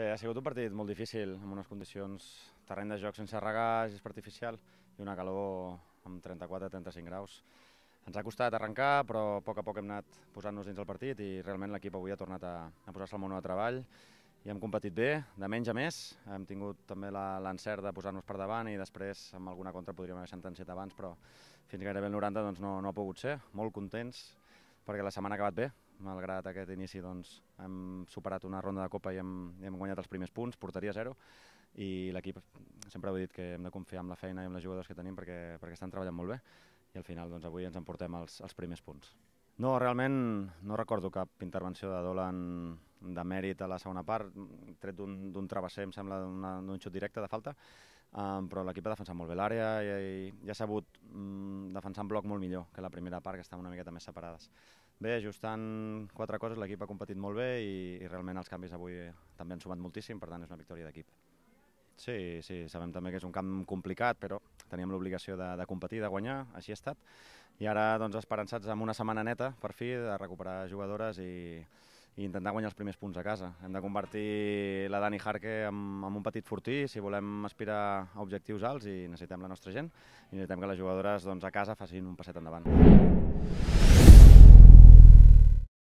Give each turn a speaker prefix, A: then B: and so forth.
A: Bé, ha sigut un partit molt difícil, amb unes condicions, terreny de joc sense regar, és artificial i una calor amb 34-35 graus. Ens ha costat arrencar, però a poc a poc hem anat posant-nos dins el partit i realment l'equip avui ha tornat a, a posar-se al mono de treball i hem competit bé, de menys a més. Hem tingut també l'encert de posar-nos per davant i després amb alguna contra podríem haver sentenciat abans, però fins gairebé el 90 doncs, no, no ha pogut ser. Molt contents perquè la setmana ha acabat bé, malgrat aquest inici doncs, hem superat una ronda de Copa i hem, hem guanyat els primers punts, porteria zero, i l'equip sempre ha dit que hem de confiar en la feina i en les jugadors que tenim perquè, perquè estan treballant molt bé i al final doncs, avui ens emportem els, els primers punts. No, realment no recordo cap intervenció de Dolan de mèrit a la segona part, tret d'un travesser, em sembla, d'un xut directe de falta, um, però l'equip ha defensat molt bé l'àrea i, i, i ha sabut um, defensar en bloc molt millor que la primera part, que estaven una miqueta més separades. Bé, ajustant quatre coses, l'equip ha competit molt bé i, i realment els canvis avui també han sumat moltíssim, per tant és una victòria d'equip. Sí, sí, sabem també que és un camp complicat, però teníem l'obligació de, de competir, de guanyar, així ha estat, i ara doncs, esperançats amb una setmana neta, per fi, de recuperar jugadores i, i intentar guanyar els primers punts a casa. Hem de convertir la Dani Harke en, en un petit fortí si volem aspirar a objectius alts i necessitem la nostra gent i necessitem que les jugadores doncs, a casa facin un passet endavant.